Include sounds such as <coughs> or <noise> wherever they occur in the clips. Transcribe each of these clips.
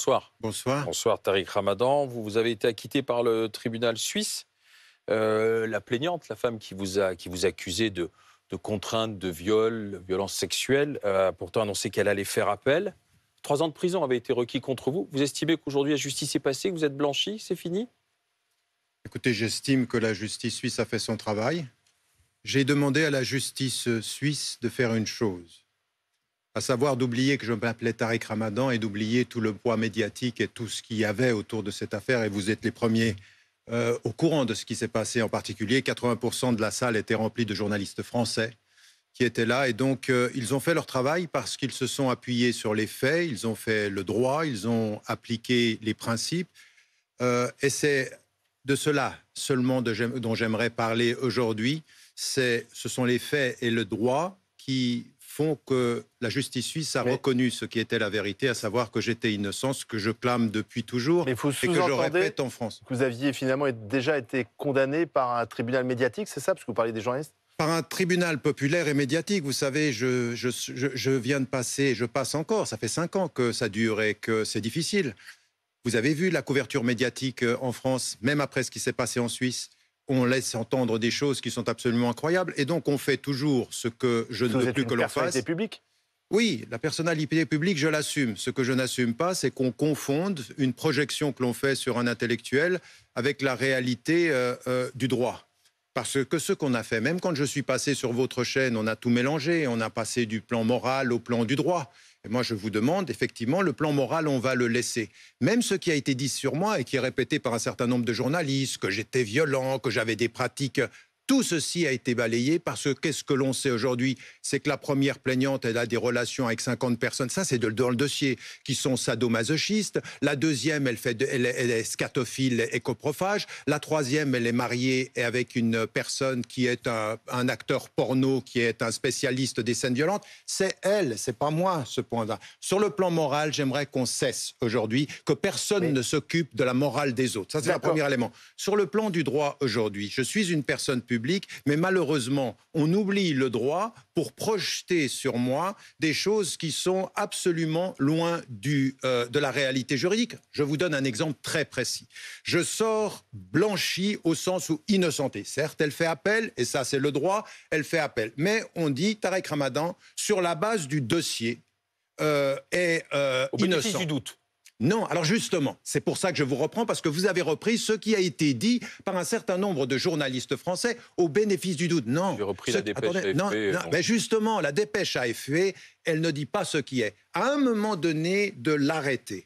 Bonsoir. Bonsoir. Bonsoir Tariq Ramadan. Vous, vous avez été acquitté par le tribunal suisse. Euh, la plaignante, la femme qui vous a, qui vous accusé de, de contrainte, de viol, violence sexuelle, euh, a pourtant annoncé qu'elle allait faire appel. Trois ans de prison avaient été requis contre vous. Vous estimez qu'aujourd'hui la justice est passée, que vous êtes blanchi, c'est fini Écoutez, j'estime que la justice suisse a fait son travail. J'ai demandé à la justice suisse de faire une chose à savoir d'oublier que je m'appelais Tarek Ramadan et d'oublier tout le poids médiatique et tout ce qu'il y avait autour de cette affaire. Et vous êtes les premiers euh, au courant de ce qui s'est passé en particulier. 80% de la salle était remplie de journalistes français qui étaient là. Et donc, euh, ils ont fait leur travail parce qu'ils se sont appuyés sur les faits, ils ont fait le droit, ils ont appliqué les principes. Euh, et c'est de cela seulement dont j'aimerais parler aujourd'hui. Ce sont les faits et le droit qui que la justice suisse a reconnu ce qui était la vérité, à savoir que j'étais innocent, ce que je clame depuis toujours et que je répète en France. vous aviez finalement déjà été condamné par un tribunal médiatique, c'est ça Parce que vous parlez des journalistes par un tribunal populaire et médiatique. Vous savez, je, viens de passer, je passe encore, ça fait cinq ans que ça dure et que c'est difficile. Vous avez vu la couverture médiatique euh, en France, même après ce qui s'est passé en Suisse on laisse entendre des choses qui sont absolument incroyables. Et donc, on fait toujours ce que je ne veux plus que l'on fasse. publique oui, la personnalité publique, je l'assume. Ce que je n'assume pas, c'est qu'on confonde une projection que l'on fait sur un intellectuel avec la réalité euh, euh, du droit. Parce que ce qu'on a fait, même quand je suis passé sur votre chaîne, on a tout mélangé, on a passé du plan moral au plan du droit. Et moi, je vous demande, effectivement, le plan moral, on va le laisser. Même ce qui a été dit sur moi et qui est répété par un certain nombre de journalistes, que j'étais violent, que j'avais des pratiques tout ceci a été balayé parce que qu'est-ce que l'on sait aujourd'hui C'est que la première plaignante, elle a des relations avec 50 personnes. Ça, c'est dans le dossier, qui sont sadomasochistes. La deuxième, elle, fait elle, est scatophile et coprophage. La troisième, elle est mariée avec une personne qui est un, acteur porno, qui est un spécialiste des scènes violentes. C'est elle, c'est pas moi, ce point-là. Sur le plan moral, j'aimerais qu'on cesse aujourd'hui que personne ne s'occupe de la morale des autres. Ça, c'est le premier élément. Sur le plan du droit aujourd'hui, je suis une personne publique mais malheureusement, on oublie le droit pour projeter sur moi des choses qui sont absolument loin du, euh, de la réalité juridique. Je vous donne un exemple très précis. Je sors blanchi au sens où innocenté Certes, elle fait appel, et ça c'est le droit, elle fait appel. Mais on dit, Tarek Ramadan, sur la base du dossier, euh, est euh, au innocent. Du doute. Non, alors justement, c'est pour ça que je vous reprends, parce que vous avez repris ce qui a été dit par un certain nombre de journalistes français au bénéfice du doute. Non. J'ai repris la dépêche AFP, non, mais justement, la dépêche AFP, elle ne dit pas ce qui est. À un moment donné de l'arrêter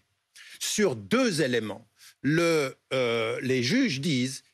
sur deux éléments, le, euh, les juges disent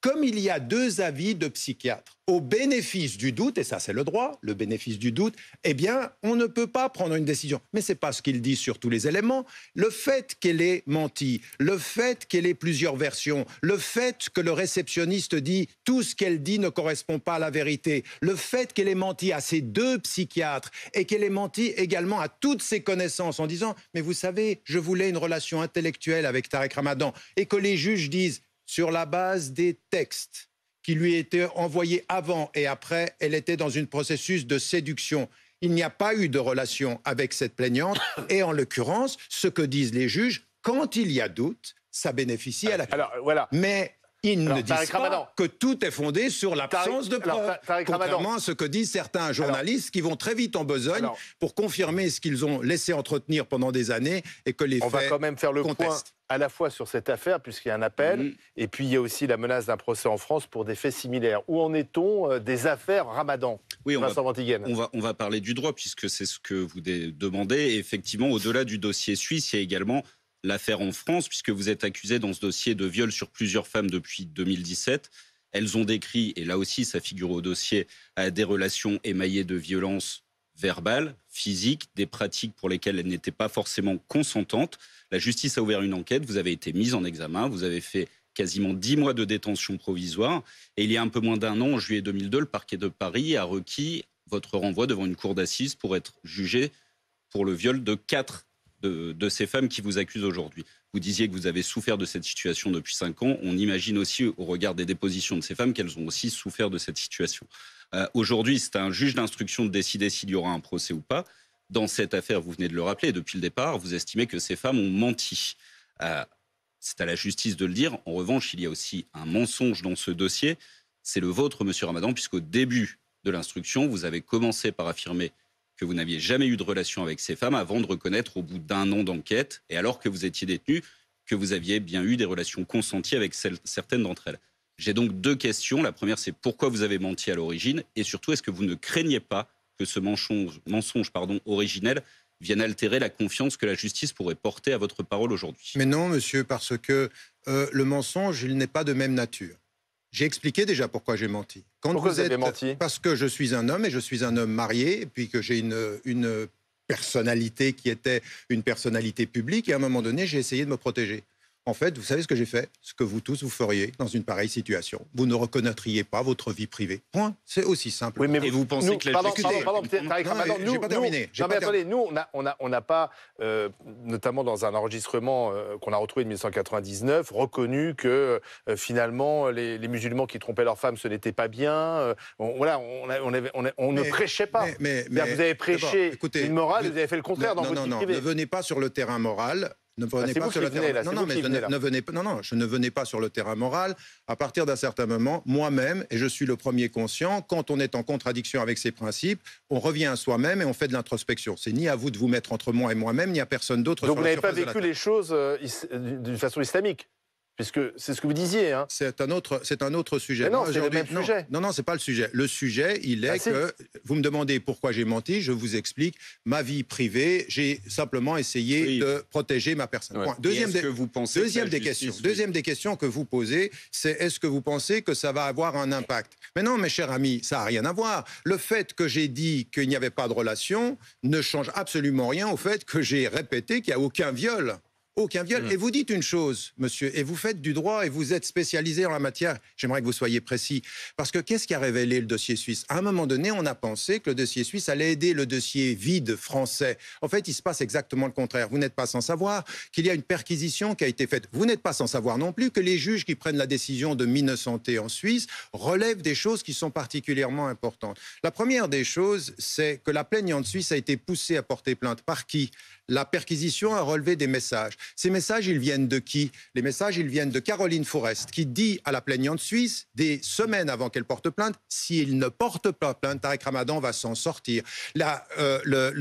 comme il y a deux avis de psychiatres, au bénéfice du doute, et ça c'est le droit, le bénéfice du doute, eh bien on ne peut pas prendre une décision. Mais c'est pas ce qu'il dit sur tous les éléments. Le fait qu'elle ait menti, le fait qu'elle ait plusieurs versions, le fait que le réceptionniste dit tout ce qu'elle dit ne correspond pas à la vérité, le fait qu'elle ait menti à ces deux psychiatres et qu'elle ait menti également à toutes ses connaissances en disant mais vous savez, je voulais une relation intellectuelle avec Tarek Ramadan et que les juges disent sur la base des textes qui lui étaient envoyés avant et après, elle était dans un processus de séduction. Il n'y a pas eu de relation avec cette plaignante. <coughs> Et en l'occurrence, ce que disent les juges, quand il y a doute, ça bénéficie à la. Alors, voilà. Mais ils ne disent pas que tout est fondé sur l'absence de preuves, contrairement ce que disent certains journalistes qui vont très vite en besogne pour confirmer ce qu'ils ont laissé entretenir pendant des années et que les on va quand même faire le point à la fois sur cette affaire, puisqu'il y a un appel, et puis il y a aussi la menace d'un procès en France pour des faits similaires. Où en est-on euh, des affaires Ramadan Oui, on va, on va parler du droit, puisque c'est ce que vous demandez. Et effectivement, au-delà du dossier suisse, il y a également l'affaire en France, puisque vous êtes accusé dans ce dossier de viol sur plusieurs femmes depuis 2017. Elles ont décrit, et là aussi ça figure au dossier, euh, des relations émaillées de violences verbales, physiques, des pratiques pour lesquelles elles n'étaient pas forcément consentantes. La justice a ouvert une enquête, vous avez été mise en examen, vous avez fait quasiment dix mois de détention provisoire. Et il y a un peu moins d'un an, en juillet 2002, le parquet de Paris a requis votre renvoi devant une cour d'assises pour être jugé pour le viol de quatre de, ces femmes qui vous accusent aujourd'hui. Vous disiez que vous avez souffert de cette situation depuis cinq ans. On imagine aussi, au regard des dépositions de ces femmes, qu'elles ont aussi souffert de cette situation. Euh, aujourd'hui, c'est un juge d'instruction de décider s'il y aura un procès ou pas. Dans cette affaire, vous venez de le rappeler, depuis le départ, vous estimez que ces femmes ont menti. Euh, c'est à la justice de le dire. En revanche, il y a aussi un mensonge dans ce dossier. C'est le vôtre, Monsieur Ramadan, puisqu'au début de l'instruction, vous avez commencé par affirmer que vous n'aviez jamais eu de relation avec ces femmes avant de reconnaître au bout d'un an d'enquête, et alors que vous étiez détenu, que vous aviez bien eu des relations consenties avec certaines d'entre elles. J'ai donc deux questions. La première, c'est pourquoi vous avez menti à l'origine Et surtout, est-ce que vous ne craignez pas que ce mensonge, mensonge originel vienne altérer la confiance que la justice pourrait porter à votre parole aujourd'hui Mais non, monsieur, parce que euh, le mensonge, il n'est pas de même nature. J'ai expliqué déjà pourquoi j'ai menti. Quand vous, menti Parce que je suis un homme et je suis un homme marié, et puis que j'ai une, une personnalité qui était une personnalité publique, et à un moment donné, j'ai essayé de me protéger. En fait, vous savez ce que j'ai fait Ce que vous tous vous feriez dans une pareille situation. Vous ne reconnaîtriez pas votre vie privée. Point. C'est aussi simple. mais Et vous, pensez que la pardon, pardon, pardon, pas terminé. Nous, non, mais attendez, nous, on n'a a, on pas, euh, notamment dans un enregistrement euh, qu'on a retrouvé de 1999, reconnu que euh, finalement, les, musulmans qui trompaient leurs femmes, ce n'était pas bien. on, voilà, on, on, ne prêchait pas. Mais, vous avez prêché une morale, vous, avez fait le contraire dans votre vie privée. Ne venez pas sur le terrain moral ne venez pas non, non, je ne, venais pas sur le terrain moral. À partir d'un certain moment, moi-même, et je suis le premier conscient, quand on est en contradiction avec ses principes, on revient à soi-même et on fait de l'introspection. C'est ni à vous de vous mettre entre moi et moi-même, ni à personne d'autre. Donc vous n'avez pas vécu les choses euh, d'une façon islamique parce que c'est ce que vous disiez. Hein. C'est un autre, c'est un autre sujet. non, c'est c'est pas le sujet. Le sujet, il est ah, que vous me demandez pourquoi j'ai menti. Je vous explique ma vie privée. J'ai simplement essayé de protéger ma personne. Deuxième, des, que vous pensez deuxième des questions. Deuxième des questions que vous posez, c'est est-ce que vous pensez que ça va avoir un impact Mais non, mes chers amis, ça a rien à voir. Le fait que j'ai dit qu'il n'y avait pas de relation ne change absolument rien au fait que j'ai répété qu'il n'y a aucun viol. Aucun viol. Mm. Et vous dites une chose, monsieur, et vous faites du droit et vous êtes spécialisé en la matière. J'aimerais que vous soyez précis. Parce que qu'est-ce qui a révélé le dossier suisse À un moment donné, on a pensé que le dossier suisse allait aider le dossier vide français. En fait, il se passe exactement le contraire. Vous n'êtes pas sans savoir qu'il y a une perquisition qui a été faite. Vous n'êtes pas sans savoir non plus que les juges qui prennent la décision de mine santé en Suisse relèvent des choses qui sont particulièrement importantes. La première des choses, c'est que la plaignante suisse a été poussée à porter plainte par qui la perquisition a relevé des messages. Ces messages, ils viennent de qui Les messages, ils viennent de Caroline Forest, qui dit à la plaignante suisse, des semaines avant qu'elle porte plainte, s'il ne porte pas plainte, Tarek Ramadan va s'en sortir. Euh, le,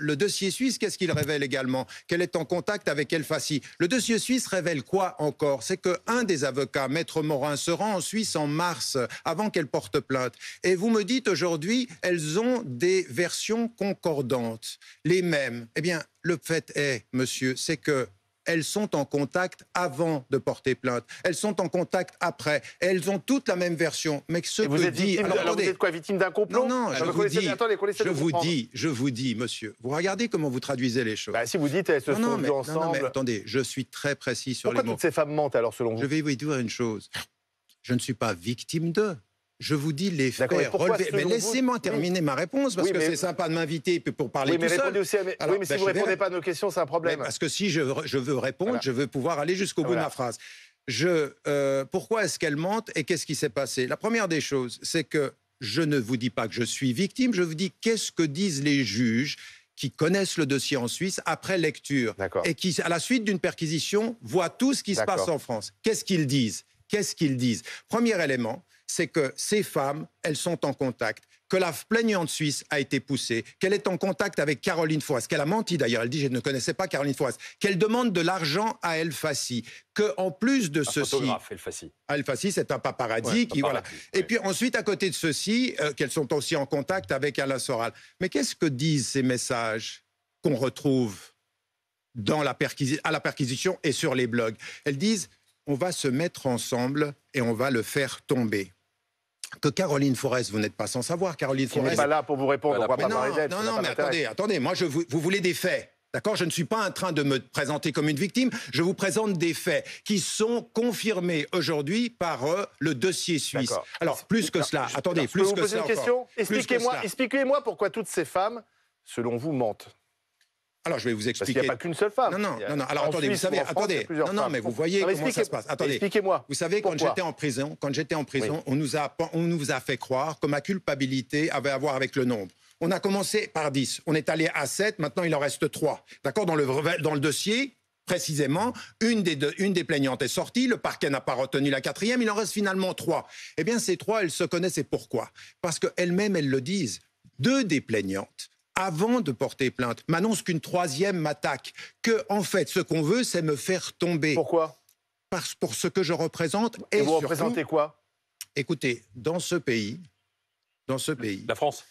le, dossier suisse, qu'est-ce qu'il révèle également Qu'elle est en contact avec El Fassi. Le dossier suisse révèle quoi encore C'est qu'un des avocats, Maître Morin, se rend en Suisse en mars, avant qu'elle porte plainte. Et vous me dites aujourd'hui, elles ont des versions concordantes, les mêmes. Eh bien, le fait est, monsieur, c'est que elles sont en contact avant de porter plainte. Elles sont en contact après. elles ont toutes la même version. Mais ce que êtes dit... Alors, vous êtes quoi, victime d'un complot Non, non, ah, je, vous, dis, je vous dis, monsieur, vous regardez comment vous traduisez les choses. Bah, si vous dites, elles se sont non, ensemble... Non, mais, attendez, je suis très précis sur les mots. Pourquoi toutes ces femmes mentent, alors, selon vous Je vais vous dire une chose. Je ne suis pas victime d'eux. Je vous dis les faits Mais laissez-moi terminer ma réponse, parce que c'est sympa de m'inviter pour parler de tout seul. oui, mais bah, si vous ne répondez pas à nos questions, c'est un problème. parce que si je, veux répondre, je veux pouvoir aller jusqu'au bout de ma phrase. Je, euh, pourquoi est-ce qu'elle mente et qu'est-ce qui s'est passé La première des choses, c'est que je ne vous dis pas que je suis victime, je vous dis qu'est-ce que disent les juges qui connaissent le dossier en Suisse après lecture et qui, à la suite d'une perquisition, voient tout ce qui se passe en France. Qu'est-ce qu'ils disent Qu'est-ce qu'ils disent Premier élément, c'est que ces femmes, elles sont en contact, que la plaignante suisse a été poussée, qu'elle est en contact avec Caroline Forest, qu'elle a menti d'ailleurs, elle dit je ne connaissais pas Caroline Forest, qu'elle demande de l'argent à El Fassi, que en plus de ceci, ah, El Fassi, c'est un paparazzi qui et puis ensuite à côté de ceci, euh, qu'elles sont aussi en contact avec Alain Soral. Mais qu'est-ce que disent ces messages qu'on retrouve à la perquisition et sur les blogs Elles disent on va se mettre ensemble et on va le faire tomber que Caroline Forest, vous n'êtes pas sans savoir, Caroline Forest... n'est pas là pour vous répondre, on pas Non, non, mais attendez, attendez, moi, je vous, voulez des faits. D'accord Je ne suis pas en train de me présenter comme une victime, je vous présente des faits qui sont confirmés aujourd'hui par euh, le dossier suisse. Alors, plus que cela, attendez, plus que cela. question Expliquez-moi pourquoi toutes ces femmes, selon vous, mentent. Alors, je vais vous expliquer. Parce il n'y a pas qu'une seule femme. Non, non, non. Alors, attendez, vous savez, attendez. Non, mais vous voyez comment ça se passe. Expliquez-moi. Vous savez, quand j'étais en prison, quand j'étais en prison, on, nous a, on nous a fait croire que ma culpabilité avait à voir avec le nombre. On a commencé par 10. On est allé à 7. Maintenant, il en reste 3. D'accord dans le, dans le dossier, précisément, une des, une des plaignantes est sortie, le parquet n'a pas retenu la quatrième, il en reste finalement 3. Eh bien, ces 3, elles se connaissent et pourquoi Parce qu'elles-mêmes, elles le disent. Deux des plaignantes avant de porter plainte, m'annonce qu'une troisième m'attaque, que en fait ce qu'on veut c'est me faire tomber. Pourquoi Parce pour ce que je représente et, vous représentez quoi Écoutez, dans ce pays, dans ce pays, la France,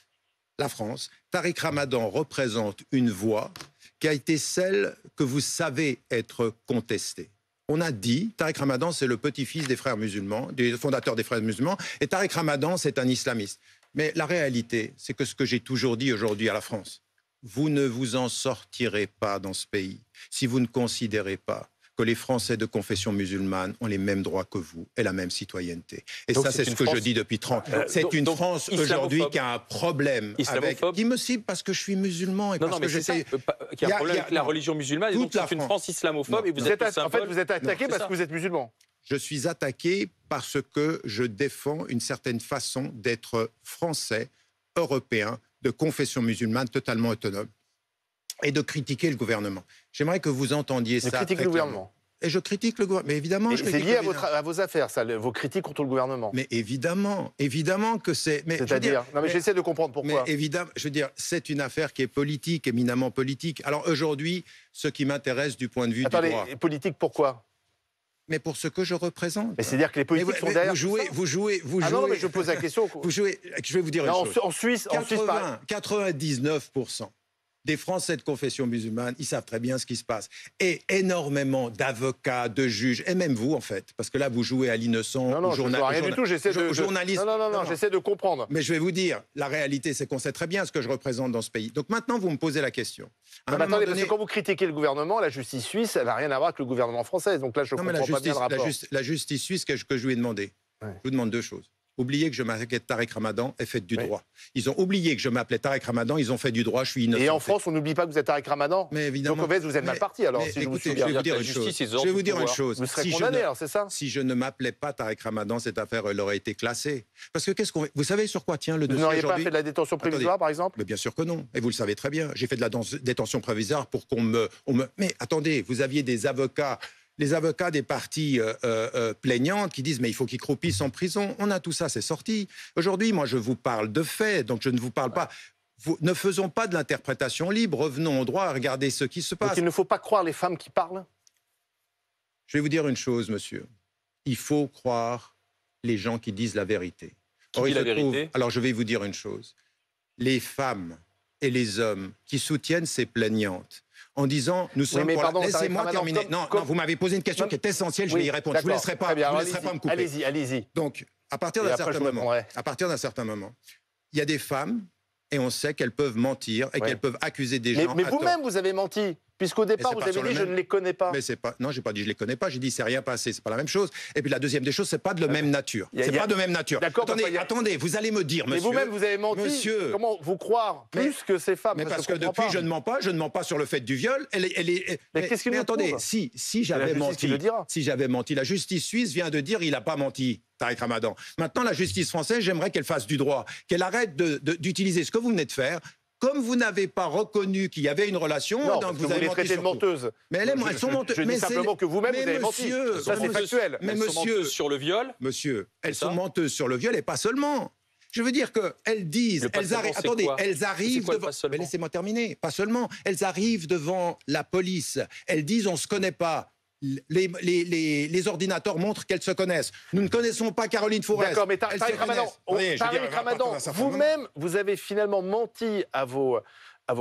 la France, Tariq Ramadan représente une voix qui a été celle que vous savez être contestée. On a dit, Tariq Ramadan, c'est le petit-fils des frères musulmans, du fondateur des frères musulmans, et Tariq Ramadan, c'est un islamiste. Mais la réalité, c'est que ce que j'ai toujours dit aujourd'hui à la France, vous ne vous en sortirez pas dans ce pays si vous ne considérez pas que les Français de confession musulmane ont les mêmes droits que vous et la même citoyenneté. Et ça, c'est ce que je dis depuis 30 ans. Euh, c'est une France aujourd'hui qui a un problème avec... Qui me cible parce que je suis musulman et parce que j'étais... Euh, qui a un problème avec la religion musulmane et donc c'est une France islamophobe et vous, êtes... En fait, vous êtes attaqué parce que vous êtes musulman je suis attaqué parce que je défends une certaine façon d'être français, européen, de confession musulmane totalement autonome et de critiquer le gouvernement. J'aimerais que vous entendiez je Critique le gouvernement. Et je critique le gouvernement. Mais évidemment, c'est lié à, vos affaires, vos critiques contre le gouvernement. Mais évidemment, évidemment que c'est. C'est-à-dire Non, mais, j'essaie de comprendre pourquoi. Mais évidemment, je veux dire, c'est une affaire qui est politique, éminemment politique. Alors aujourd'hui, ce qui m'intéresse du point de vue du droit. Politique, pourquoi mais pour ce que je représente. Mais c'est-à-dire que les politiques sont mais derrière. Vous jouez, vous jouez, vous ah non, mais je pose la question. <laughs> vous jouez. Je vais vous dire une chose. En Suisse, en Suisse, 99 des Français de confession musulmane, ils savent très bien ce qui se passe. Et énormément d'avocats, de juges, et même vous, en fait, parce que là, vous jouez à l'innocent. Non, non, tout, j'essaie de... Journaliste... Non, non, non, j'essaie de comprendre. Mais je vais vous dire, la réalité, c'est qu'on sait très bien ce que je représente dans ce pays. Donc maintenant, vous me posez la question. attendez, parce que quand vous critiquez le gouvernement, la justice suisse, elle n'a rien à voir avec le gouvernement français. Donc là, je comprends justice, pas bien le rapport. La, justice, suisse, que je, que je lui ai demandé Je vous demande deux choses oubliez que je m'appelais Tarek Ramadan et faites du droit. Ils ont oublié que je m'appelais Tarek Ramadan, ils ont fait du droit, je suis innocent. Et en France, on n'oublie pas que vous êtes Tarek Ramadan. Mais évidemment. Donc, vous êtes mal parti alors. je, vais vous dire une chose. Je vais vous dire une chose. si c'est ça Si je ne m'appelais pas Tarek Ramadan, cette affaire elle aurait été classée. Parce que qu'est-ce qu'on vous savez sur quoi tient le dossier Vous n'auriez pas fait de la détention prévisoire, par exemple Mais bien sûr que non. Et vous le savez très bien. J'ai fait de la détention prévisoire pour qu'on me, me Mais attendez, vous aviez des avocats les avocats des parties euh, euh, euh, plaignantes qui disent mais il faut qu'ils croupissent en prison. On a tout ça, c'est sorti. Aujourd'hui, moi, je vous parle de faits, donc je ne vous parle pas. ne faisons pas de l'interprétation libre, revenons au droit, regardez ce qui se passe. il ne faut pas croire les femmes qui parlent Je vais vous dire une chose, monsieur. Il faut croire les gens qui disent la vérité. Or, dit la vérité Alors, je vais vous dire une chose. Les femmes et les hommes qui soutiennent ces plaignantes en disant nous sommes laissez-moi terminer. non, vous m'avez posé une question qui est essentielle, je vais y répondre. Je vous laisserai pas, vous laisserai pas me couper. Allez-y, allez-y. Donc, à partir d'un certain moment, à partir d'un certain moment, il y a des femmes et on sait qu'elles peuvent mentir et qu'elles peuvent accuser des gens. Mais vous-même, vous avez menti. Puisqu'au départ, vous avez dit, je ne les connais pas. Mais c'est pas. Non, j'ai pas dit je les connais pas. J'ai dit c'est rien passé. C'est pas la même chose. Et puis la deuxième des choses, c'est pas de la même nature. C'est pas de même nature. D'accord. Attendez, attendez. Vous allez me dire, monsieur. Mais vous-même, vous avez menti. Monsieur, comment vous croire plus que ces femmes Mais parce, que, depuis, je ne mens pas. Je ne mens pas sur le fait du viol. elle, mais qu'est-ce attendez, si si j'avais menti, si j'avais menti, la justice suisse vient de dire, il n'a pas menti. Tariq Ramadan. Maintenant, la justice française, j'aimerais qu'elle fasse du droit, qu'elle arrête d'utiliser ce que vous venez de faire comme vous n'avez pas reconnu qu'il y avait une relation, donc eh vous, avez les de menteuses. Mais elles, sont menteuses. Je, simplement que vous-même, vous avez Ça, c'est factuel. Mais elles monsieur, sont sur le viol. Monsieur, elles sont menteuses sur le viol et pas seulement. Je veux dire qu'elles disent, elles, arri attendez, elles arrivent Mais laissez-moi terminer. Pas seulement. Elles arrivent devant la police. Elles disent on se connaît pas les, ordinateurs montrent qu'elles se connaissent. Nous ne connaissons pas Caroline Forest. D'accord, mais Tariq Ramadan, vous-même, vous avez finalement menti à vos,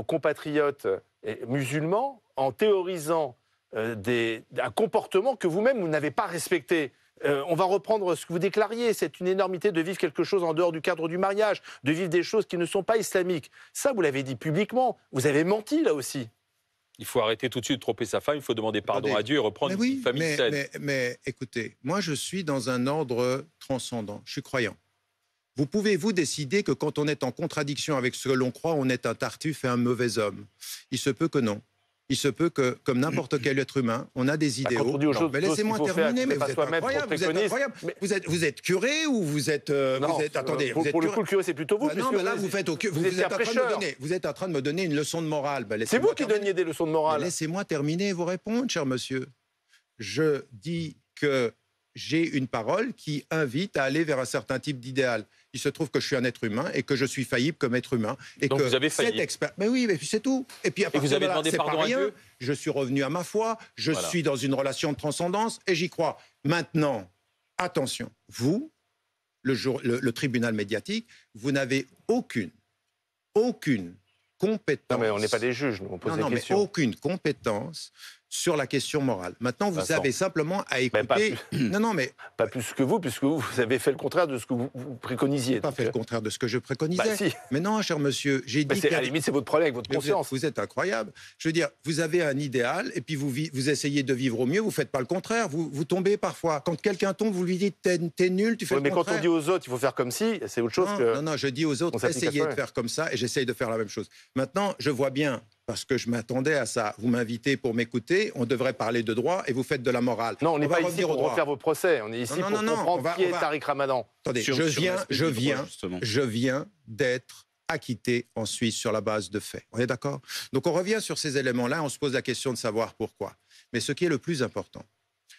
compatriotes euh, musulmans en théorisant euh, un comportement que vous-même, vous, n'avez pas respecté. Euh, on va reprendre ce que vous déclariez. C'est une énormité de vivre quelque chose en dehors du cadre du mariage, de vivre des choses qui ne sont pas islamiques. Ça, vous l'avez dit publiquement. Vous avez menti là aussi. Il faut arrêter tout de suite de tromper sa femme, il faut demander pardon à Dieu et reprendre une famille mais, saine. Mais, mais, écoutez, moi je suis dans un ordre transcendant, je suis croyant. Vous pouvez vous décider que quand on est en contradiction avec ce que l'on croit, on est un tartuffe et un mauvais homme Il se peut que non il se peut que, comme n'importe quel être humain, on a des bah, idéaux. Mais laissez-moi terminer, mais vous êtes, incroyable, vous êtes incroyable. Vous, êtes, curé ou vous êtes. Euh, attendez, vous êtes curé. le coup, le curé, c'est plutôt vous. Bah non, mais là, vous, faites au, vous, êtes en train de me donner, vous êtes en train de me donner une leçon de morale. Bah, c'est vous qui donniez des leçons de morale. laissez-moi terminer et vous répondre, cher monsieur. Je dis que j'ai une parole qui invite à aller vers un certain type d'idéal. Il se trouve que je suis un être humain et que je suis faillible comme être humain. Et Donc que vous avez failli. Expert... Mais oui, mais c'est tout. Et puis après vous avez demandé pardon à Je suis revenu à ma foi. Je suis dans une relation de transcendance et j'y crois. Maintenant, attention, vous, le, jour, le, tribunal médiatique, vous n'avez aucune, aucune compétence. Non, mais on n'est pas des juges, nous, on pose des non, Mais aucune compétence sur la question morale. Maintenant, vous avez simplement à écouter. <clears throat> non, non, mais <clears throat> pas plus que vous, puisque vous, avez fait le contraire de ce que vous, préconisiez. Pas fait le euh. contraire de ce que je préconisais. Bah, mais non, cher monsieur, j'ai dit. À la limite, c'est votre problème avec votre conscience. Vous êtes, incroyable. Je veux dire, vous avez un idéal et puis vous vous essayez de vivre au mieux. Vous faites pas le contraire. Vous vous tombez parfois. Quand quelqu'un tombe, vous lui dites t'es nul, tu fais le mais contraire. Mais quand on dit aux autres, il faut faire comme si, c'est autre chose non, que. Non, non, je dis aux autres, essayez de faire comme ça et j'essaye de faire la même chose. Maintenant, je vois bien parce que je m'attendais à ça. Vous m'invitez pour m'écouter, on devrait parler de droit et vous faites de la morale. Non, on n'est pas ici pour refaire vos procès, on est ici pour comprendre qui est Tariq Ramadan. Attendez, je viens, je viens, je viens d'être acquitté en Suisse sur la base de faits. On est d'accord Donc on revient sur ces éléments-là, on se pose la question de savoir pourquoi. Mais ce qui est le plus important,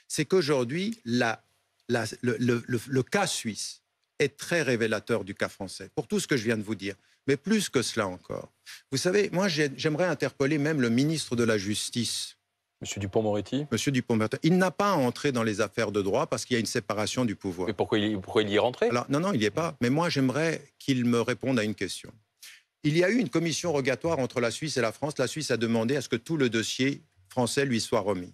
c'est qu'aujourd'hui, le cas suisse est très révélateur du cas français, pour tout ce que je viens de vous dire, mais plus que cela encore. Vous savez, moi j'aimerais interpeller même le ministre de la Justice. Monsieur Dupont-Moretti Monsieur Dupont-Moretti. Il n'a pas entré dans les affaires de droit parce qu'il y a une séparation du pouvoir. Mais pourquoi il, pourrait y rentrer rentré Non, non, il n'y est pas. Mais moi j'aimerais qu'il me réponde à une question. Il y a eu une commission rogatoire entre la Suisse et la France. La Suisse a demandé à ce que tout le dossier français lui soit remis.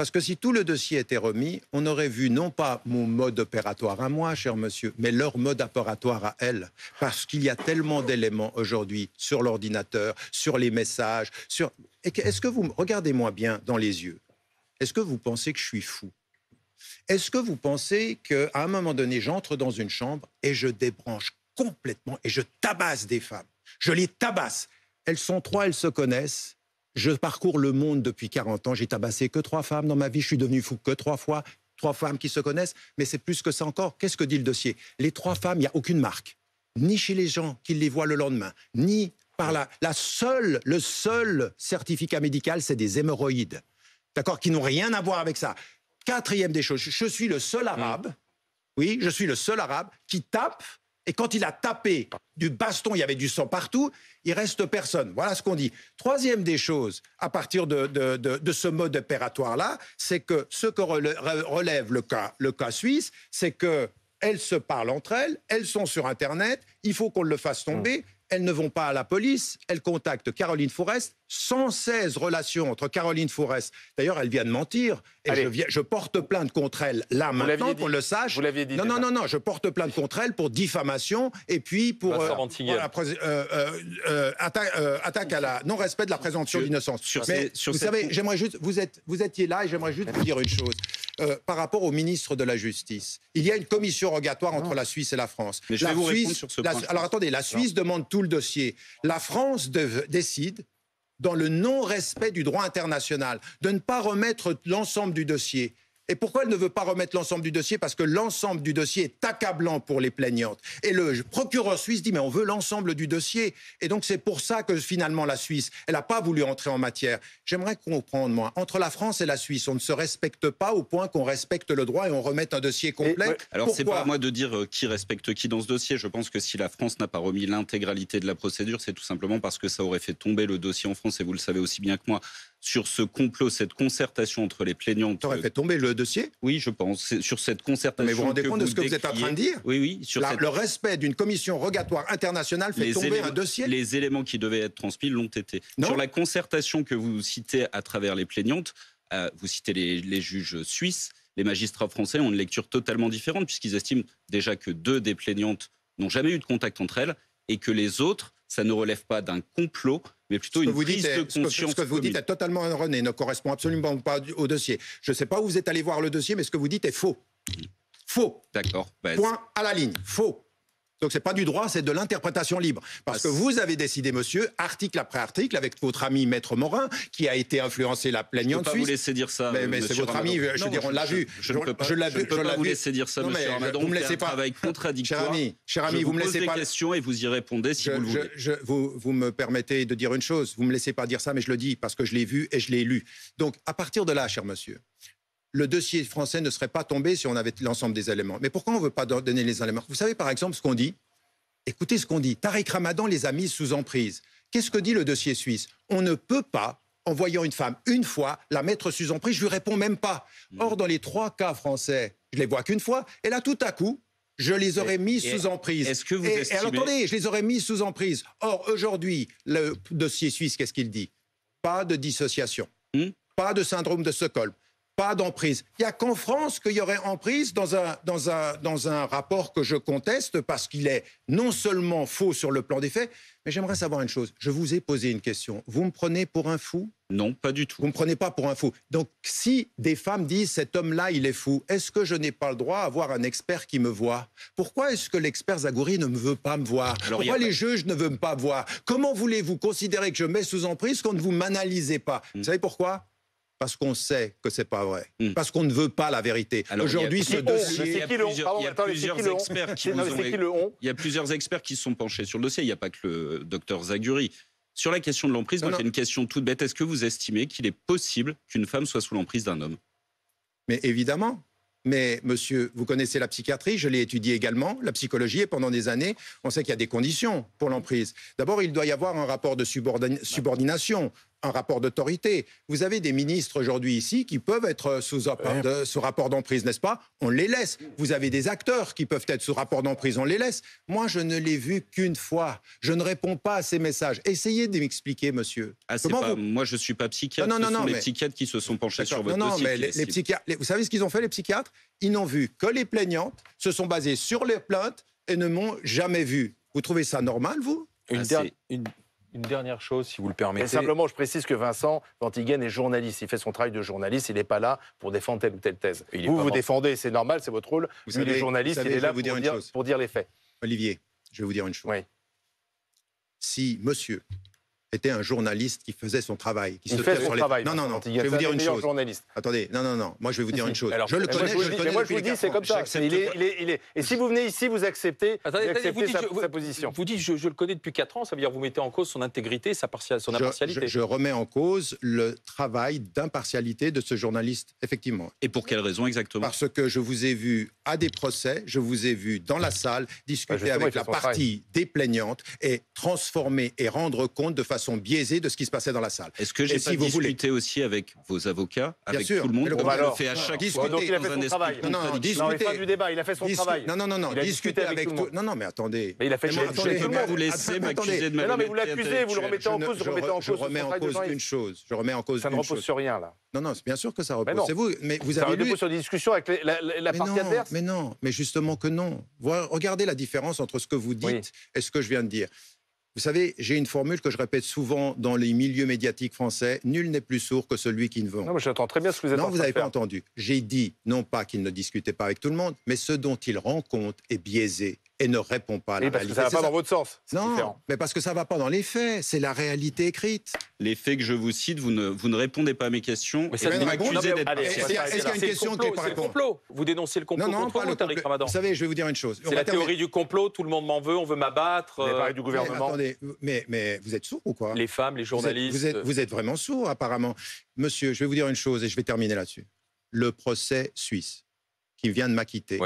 Parce que si tout le dossier était remis, on aurait vu non pas mon mode opératoire à moi, cher monsieur, mais leur mode opératoire à elles. Parce qu'il y a tellement d'éléments aujourd'hui sur l'ordinateur, sur les messages, sur... Est-ce que vous... Regardez-moi bien dans les yeux. Est-ce que vous pensez que je suis fou Est-ce que vous pensez qu'à un moment donné, j'entre dans une chambre et je débranche complètement et je tabasse des femmes Je les tabasse. Elles sont trois, elles se connaissent je parcours le monde depuis 40 ans. J'ai tabassé que trois femmes dans ma vie. Je suis devenu fou que trois fois. Trois femmes qui se connaissent. Mais c'est plus que ça encore. Qu'est-ce que dit le dossier Les trois femmes, il n'y a aucune marque. Ni chez les gens qui les voient le lendemain, ni par la, la seule, le seul certificat médical, c'est des hémorroïdes. D'accord Qui n'ont rien à voir avec ça. Quatrième des choses, je suis le seul arabe, mmh. oui, je suis le seul arabe qui tape et quand il a tapé du baston, il y avait du sang partout, il reste personne. Voilà ce qu'on dit. Troisième des choses, à partir de, ce mode opératoire-là, c'est que ce que relève le cas, le cas suisse, c'est que elles se parlent entre elles, elles sont sur Internet, il faut qu'on le fasse tomber elles ne vont pas à la police, elles contactent Caroline Forest. 116 relations entre Caroline Forest. D'ailleurs, elle vient de mentir. je, porte plainte contre elle là maintenant, qu'on le sache. Vous l'aviez dit. Non, non, non, non, je porte plainte contre elle pour diffamation et puis pour, euh, euh, euh, attaque, à la non-respect de la présomption d'innocence. Mais vous savez, j'aimerais juste. Vous, êtes, vous étiez là et j'aimerais juste vous dire une chose. Euh, par rapport au ministre de la Justice. Il y a une commission rogatoire entre ah. la Suisse et la France. Mais je la vais vous Suisse, sur ce point. Alors attendez, la Suisse demande tout le dossier. La France décide dans le non-respect du droit international de ne pas remettre l'ensemble du dossier. Et pourquoi elle ne veut pas remettre l'ensemble du dossier Parce que l'ensemble du dossier est accablant pour les plaignantes. Et le procureur suisse dit, mais on veut l'ensemble du dossier. Et donc c'est pour ça que finalement la Suisse, elle n'a pas voulu entrer en matière. J'aimerais comprendre, moi, entre la France et la Suisse, on ne se respecte pas au point qu'on respecte le droit et on remette un dossier complet. Alors c'est pas à moi de dire euh, qui respecte qui dans ce dossier. Je pense que si la France n'a pas remis l'intégralité de la procédure, c'est tout simplement parce que ça aurait fait tomber le dossier en France, et vous le savez aussi bien que moi, sur ce complot, cette concertation entre les plaignantes. aurait euh, fait tomber le dossier Oui, je pense. Sur cette concertation. Mais vous vous rendez compte de ce que vous êtes en train de dire Oui, oui. Sur Le respect d'une commission rogatoire internationale fait tomber un dossier Les éléments qui devaient être transmis l'ont été. Sur la concertation que vous citez à travers les plaignantes, euh, vous citez les, les juges suisses, les magistrats français ont une lecture totalement différente puisqu'ils estiment déjà que deux des plaignantes n'ont jamais eu de contact entre elles et que les autres, ça ne relève pas d'un complot, mais plutôt une prise de conscience. Ce que, vous dites est totalement erroné, ne correspond absolument pas au dossier. Je ne sais pas où vous êtes allé voir le dossier, mais ce que vous dites est faux. Faux. D'accord. Ben, Point à la ligne. Faux. Donc c'est pas du droit, c'est de l'interprétation libre. Parce que vous avez décidé, monsieur, article après article, avec votre ami Maître Morin, qui a été influencé la plaignante. Je ne peux pas vous laisser dire ça. Mais, mais c'est votre ami, je veux dire, on l'a vu. Je ne peux pas, vous laisser dire ça, monsieur Ramadon, Vous me laissez pas. Travail contradictoire. Cher ami, cher ami vous, vous me laissez pas. questions et vous y répondez si vous le voulez. Vous, vous me permettez de dire une chose. Vous me laissez pas dire ça, mais je le dis parce que je l'ai vu et je l'ai lu. Donc à partir de là, cher monsieur, le dossier français ne serait pas tombé si on avait l'ensemble des éléments. Mais pourquoi on ne veut pas donner les éléments Vous savez par exemple ce qu'on dit Écoutez ce qu'on dit. Tariq Ramadan les a mis sous emprise. Qu'est-ce que dit le dossier suisse On ne peut pas, en voyant une femme une fois, la mettre sous emprise. Je lui réponds même pas. Mmh. Or, dans les trois cas français, je les vois qu'une fois. Et là, tout à coup, je les aurais mis sous emprise. Est-ce que vous estimez... et alors, attendez, je les aurais mis sous emprise. Or, aujourd'hui, le dossier suisse, qu'est-ce qu'il dit Pas de dissociation. Mmh. pas de syndrome de Stockholm, pas d'emprise. Il n'y a qu'en France qu'il y aurait emprise dans un, dans, un, dans un rapport que je conteste parce qu'il est non seulement faux sur le plan des faits, mais j'aimerais savoir une chose. Je vous ai posé une question. Vous me prenez pour un fou Non, pas du tout. Vous ne me prenez pas pour un fou. Donc si des femmes disent cet homme-là, il est fou, est-ce que je n'ai pas le droit à avoir un expert qui me voit Pourquoi est-ce que l'expert Zagouri ne me veut pas me voir Pourquoi les juges ne veulent pas me voir Comment voulez-vous considérer que je mets sous emprise quand ne vous m'analysez pas hmm. Vous savez pourquoi parce qu'on sait que c'est pas vrai, hmm. parce qu'on ne veut pas la vérité. Aujourd'hui, ce dossier, il y a plusieurs experts qui Il sont penchés sur le dossier. Il n'y a pas que le docteur Zaguri. Sur la question de l'emprise, y a une question toute bête. Est-ce que vous estimez qu'il est possible qu'une femme soit sous l'emprise d'un homme Mais évidemment. Mais monsieur, vous connaissez la psychiatrie, je l'ai étudiée également, la psychologie, et pendant des années, on sait qu'il y a des conditions pour l'emprise. D'abord, il doit y avoir un rapport de subordination un rapport d'autorité. Vous avez des ministres aujourd'hui ici qui peuvent être euh, sous, sous rapport d'emprise, n'est-ce pas On les laisse. Vous avez des acteurs qui peuvent être sous rapport d'emprise, on les laisse. Moi, je ne l'ai vu qu'une fois. Je ne réponds pas à ces messages. Essayez de m'expliquer, monsieur. Ah, c'est pas, Moi, je ne suis pas psychiatre. Non, non, ce sont les psychiatres qui se sont penchés sur votre dossier. Mais les, les psychiatres, vous savez ce qu'ils ont fait, les psychiatres Ils n'ont vu que les plaignantes, se sont basés sur les plaintes et ne m'ont jamais vu. Vous trouvez ça normal, vous une, ah, une une dernière chose, si vous le permettez. simplement, je précise que Vincent Vantiguen est journaliste. Il fait son travail de journaliste. Il n'est pas là pour défendre telle ou telle thèse. vous, vous défendez, c'est normal, c'est votre rôle. Vous le journaliste, il est là pour pour dire, les faits. Olivier, je vais vous dire une chose. Oui. Si monsieur était un journaliste qui faisait son travail. Qui il se fait son travail. Non, non, non. Je vais vous dire une chose. Attendez, non, non, non. Moi, je vais vous dire une <laughs> chose. je le connais, je, le connais. Et si vous venez ici, vous acceptez, sa, position. Vous dites, je, le connais depuis 4 ans, ça veut dire que vous mettez en cause son intégrité, sa son impartialité. Je, remets en cause le travail d'impartialité de ce journaliste, effectivement. Et pour quelle raison exactement Parce que je vous ai vu à des procès, je vous ai vu dans la salle bah, discuter avec la partie déplaignante et transformer et rendre compte de façon façon biaisée de ce qui se passait dans la salle. Est-ce que j'ai si discuté aussi avec vos avocats, Bien avec sûr, tout le monde le il a fait son travail. Non, non, il a fait son travail. Non, non, non, non. Discuter avec tout. Non, non, mais attendez. Mais il a fait Vous laissez m'accuser de ma Non, mais vous l'accusez, vous le remettez en cause, vous remettez en cause. Je remets en cause une chose. Je remets en cause. Ça ne repose sur rien là. Non, non, c'est bien sûr que ça repose. C'est vous, mais vous avez lu. sur des discussions avec la, la, la partie non, adverse. Mais non, mais justement que non. Regardez la différence entre ce que vous dites et ce que je viens de dire. Vous savez, j'ai une formule que je répète souvent dans les milieux médiatiques français nul n'est plus sourd que celui qui ne veut. Non, j'entends très bien ce que vous êtes Non, vous n'avez pas entendu. J'ai dit, non pas qu'il ne discutait pas avec tout le monde, mais ce dont il rend compte est biaisé et ne répond pas à la parce Que ça ne va pas dans votre sens. Non, mais parce que ça ne va pas dans les faits. C'est la réalité écrite. Les faits que je vous cite, vous ne, vous ne répondez pas à mes questions. Mais ça vous m'accusez d'être Est-ce qu'il y a une question qui complot. Vous dénoncez le complot non, non, contre vous, Tariq Ramadan. Vous savez, je vais vous dire une chose. C'est la théorie du complot. Tout le monde m'en veut. On veut m'abattre. Mais euh, du gouvernement. Mais, mais, vous êtes sourd ou quoi Les femmes, les journalistes. Vous êtes, euh. vous êtes, vraiment sourd, apparemment. Monsieur, je vais vous dire une chose et je vais terminer là-dessus. Le procès suisse qui vient de m'acquitter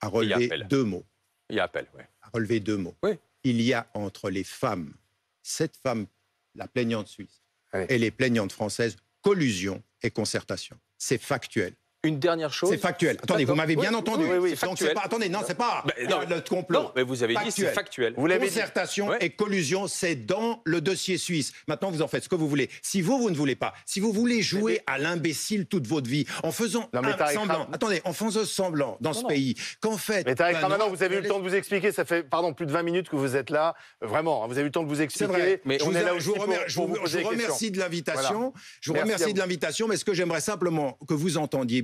a relevé deux mots il y a appel, oui. Relever deux mots. Il y a entre les femmes, cette femme, la plaignante suisse, et les plaignantes françaises, collusion et concertation. C'est factuel. Une dernière chose. C'est factuel. Attendez, vous m'avez bien entendu. c'est pas. Attendez, non, c'est pas bah, notre le complot. Non, mais vous avez factuel. dit c'est factuel. Vous Concertation et collusion, c'est dans le dossier suisse. Maintenant, vous en faites ce que vous voulez. Si vous, vous ne voulez pas, si vous voulez jouer à l'imbécile toute votre vie, en faisant un semblant. Attendez, en faisant semblant dans ce pays qu'en fait. Mais Tarek bah, vous avez eu le temps de vous expliquer. Ça fait, pardon, plus de 20 minutes que vous êtes là. Vraiment, hein, vous avez eu le temps de vous expliquer. C'est vrai. Mais Je vous remercie de l'invitation. Je vous remercie de l'invitation, mais ce que j'aimerais simplement que vous entendiez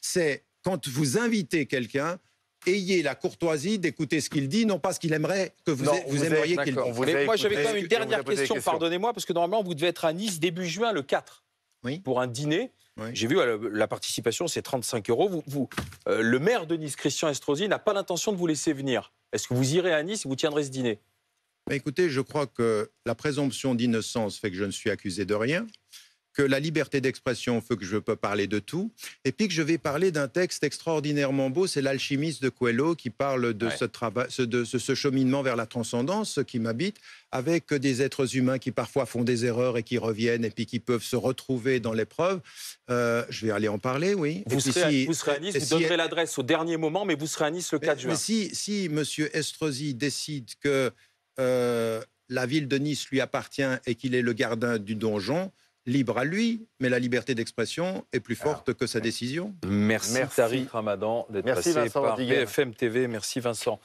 c'est quand vous invitez quelqu'un, ayez la courtoisie d'écouter ce qu'il dit, non pas ce qu'il aimerait que vous, vous, aimeriez qu'il Moi, j'avais quand même une dernière question, pardonnez-moi, parce que normalement, vous devez être à Nice début juin, le 4, oui. pour un dîner. J'ai vu euh, la participation, c'est 35 euros. Vous, euh, le maire de Nice, Christian Estrosi, n'a pas l'intention de vous laisser venir. Est-ce que vous irez à Nice et vous tiendrez ce dîner bah, Écoutez, je crois que la présomption d'innocence fait que je ne suis accusé de rien que la liberté d'expression fait que je peux parler de tout, et puis que je vais parler d'un texte extraordinairement beau, c'est l'alchimiste de Coelho qui parle de, ce, travail, de ce, cheminement vers la transcendance qui m'habite, avec des êtres humains qui parfois font des erreurs et qui reviennent, et puis qui peuvent se retrouver dans l'épreuve. Euh, je vais aller en parler, oui. Vous, serez, à, Nice, vous donnerai donnerez l'adresse au dernier moment, mais vous serez à Nice le 4 juin. si, si M. Estrosi décide que... Euh, la ville de Nice lui appartient et qu'il est le gardien du donjon, libre à lui, mais la liberté d'expression est plus forte que sa décision. Merci, Tariq Ramadan d'être passé par TV. Merci Vincent.